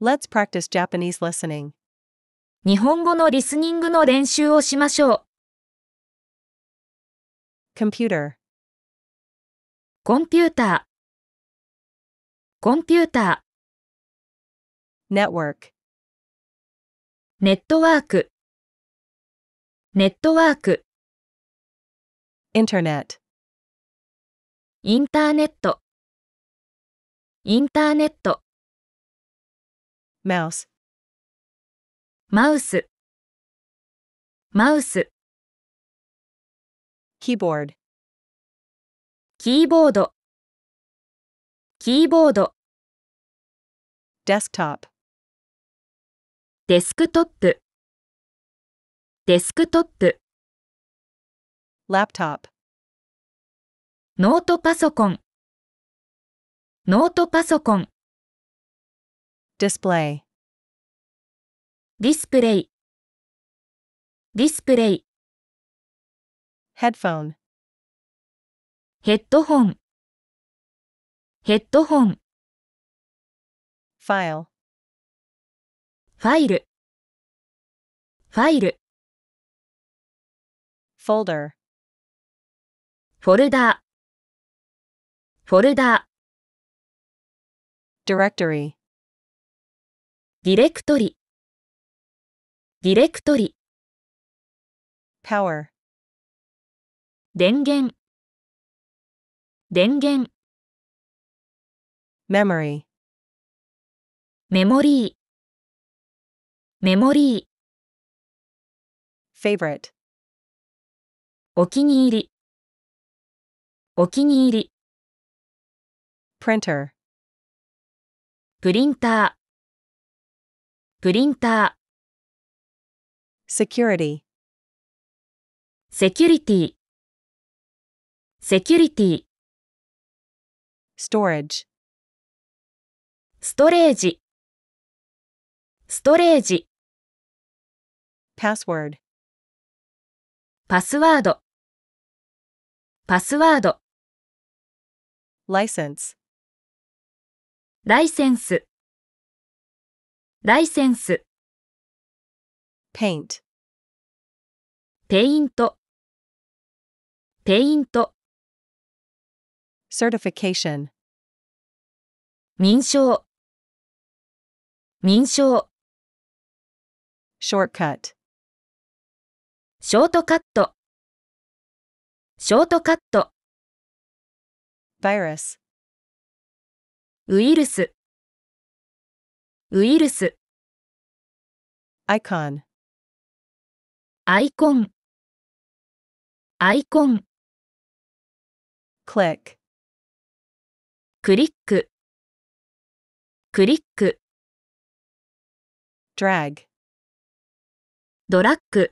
Let's practice Japanese listening. 日本語のリスニングの練習をしましょう。Computer. コンピューター。コンピューター。ネットワーク。ネットワーク。ネットワークインターネット。インターネット。mouse マウスマウス keyboard キーボードキーボード desktop デスクトップデスクトップ laptop ノートパソコンノートパソコン display display display headphone headphone headphone file file file folder folder folder directory ディレクトリディレクトリ power 電源電源 memory メモリーメモリー favorite お気に入りお気に入り printer プリンタープリンター security セキュリティセキュリティ storage ストレージストレージ password パスワードパスワード license ライセンスライセンス paint ペイントペイント certification 認証認証 shortcut ショートカットショートカット virus ウイルスウイルス。アイコン。アイコン。アイコン。クリック。クリック。クリック。ドラッグ。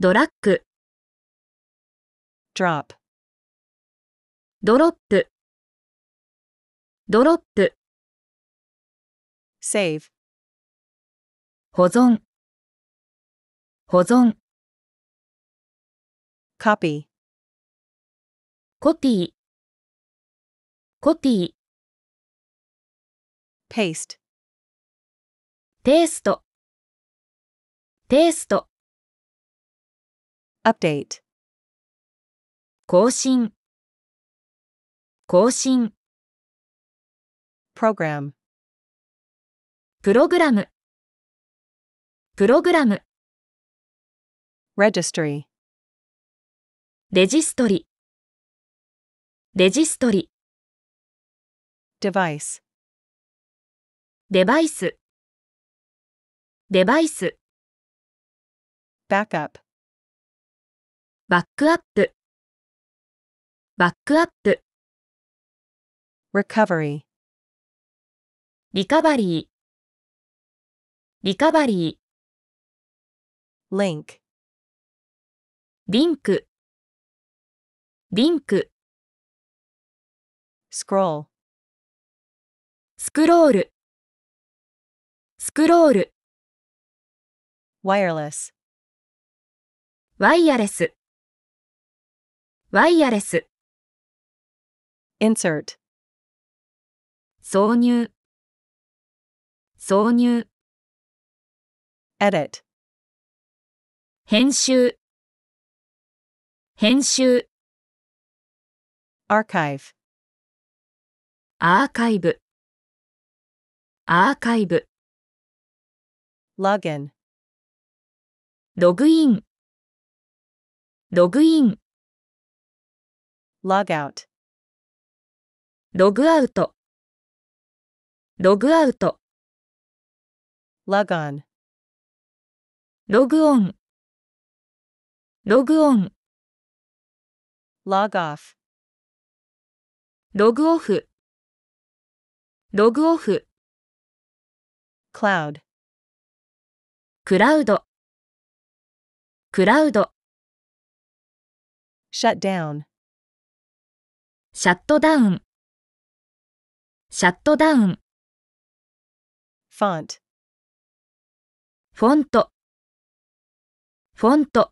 ドラッグ。ドラッグ。ドロップ。ドロップ。ドロップ。save 保存保存 copy コピーコピー paste テーストテースト update 更新更新 program プログラムプログラム registry レジストリレジストリ device デバイスデバイス backup バックアップバックアップ recovery リカバリーリカバリー。link リンクリンク scroll スクロールスクロール wireless ワイヤレスワイヤレス insert 挿入挿入 edit 編集編集 archive アーカイブアーカイブ login ログインログイン log out ログアウトログアウト log on ログオンログオンログオフログオフログオフクラウドクラウドクラウドシャットダウンシャットダウンシャットダウンフォントフォントフォント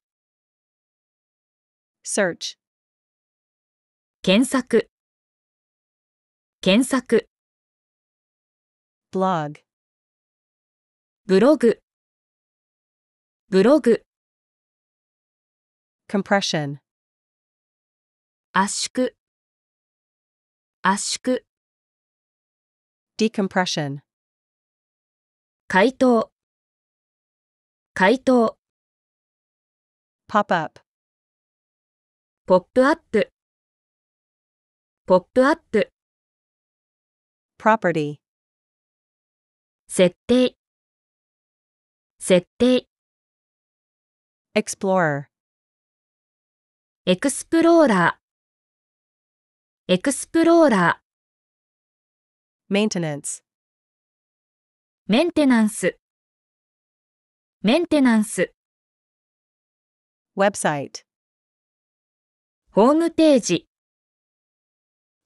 search 検索検索 blog ブログブログ compression 圧縮圧縮 decompression 解凍解凍 pop up ポップアップポップアップ property 設定設定 explorer エクスプローラーエクスプローラー maintenance メンテナンスメンテナンス website ホームページ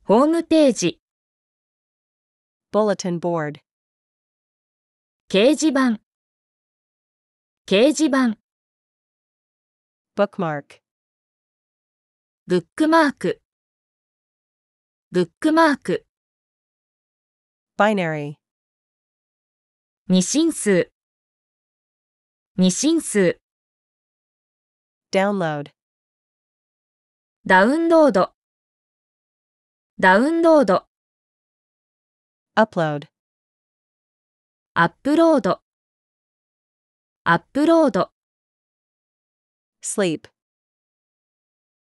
ホームページ bulletin board 掲示板掲示板 bookmark ブックマークブックマーク binary 二進数二進数 download ダウンロードダウンロード upload アップロードアップロード sleep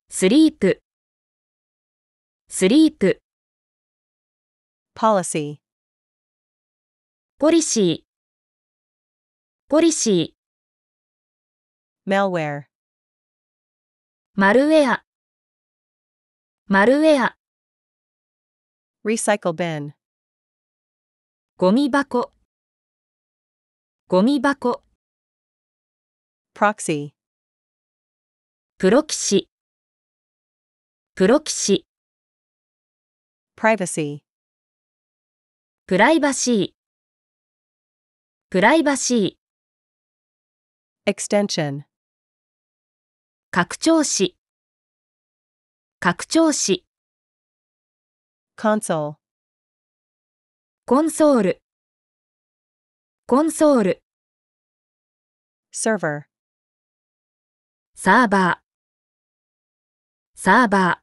スリープスリープ policy ポリシーポリシー malware マルウェアマルウェア recycle bin ゴミ箱ゴミ箱 proxy プロキシプロキシ privacy プライバシープライバシー extension 拡張子拡張子 console コンソールコンソール server サーバーサーバ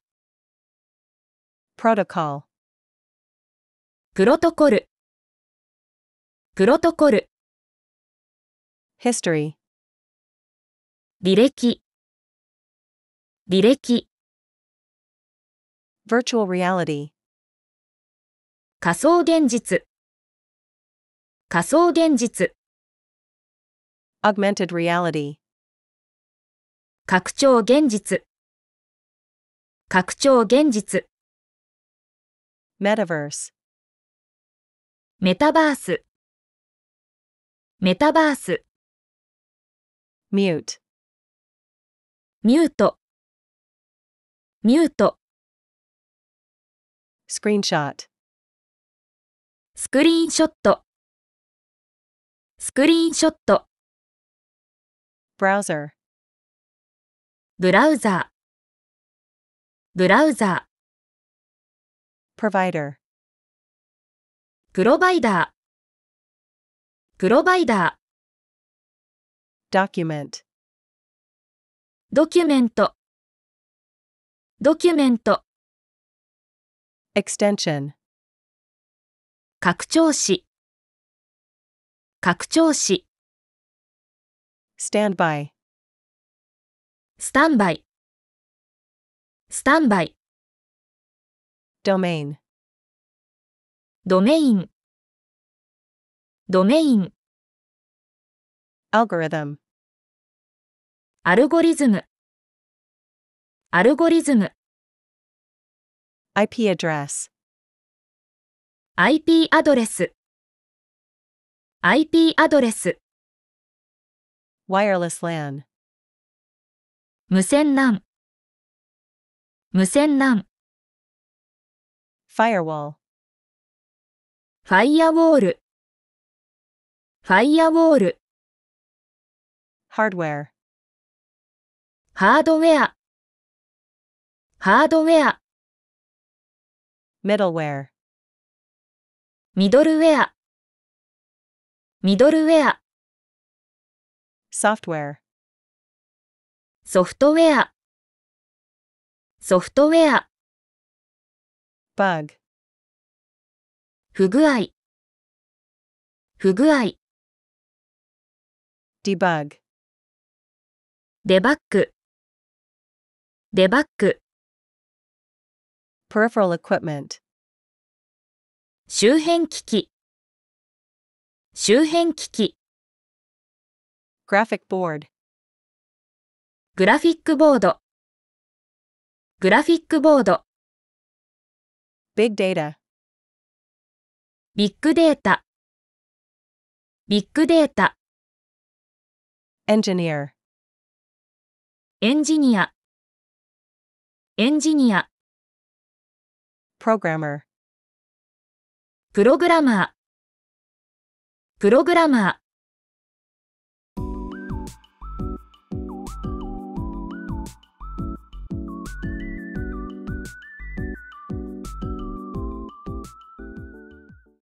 ー protocol プロトコルプロトコル history 履歴履歴 Virtual Reality 仮想現実仮想現実 Augmented Reality 拡張現実拡張現実 Metaverse メタバースメタバースミュートミュートミュート Screenshot スクリーンショットスクリーンショット o w ブラウザーブラウザープロバイダープロバイダードキュメント。ドキュメントドキュメント extension 拡張子拡張子スタンバイスタンバイスタンバイドメインドメインドメインアルゴリズムアルゴリズム IP address IP アドレス IP アドレス wireless LAN 無線 LAN 無線 LAN firewall Firewall ファ r ア w a ール hardware ハードウェアハードウェア middleware ミドルウェアミドルウェア software ソフトウェアソフトウェア bug 不具合不具合 debug デバッグデバッグ peripheral equipment 周辺機器周辺機器 graphic board グラフィックボードグラフィックボード big data ビッグデータビッグデータ engineer エンジニアエンジニア programmer プログラマープログラマー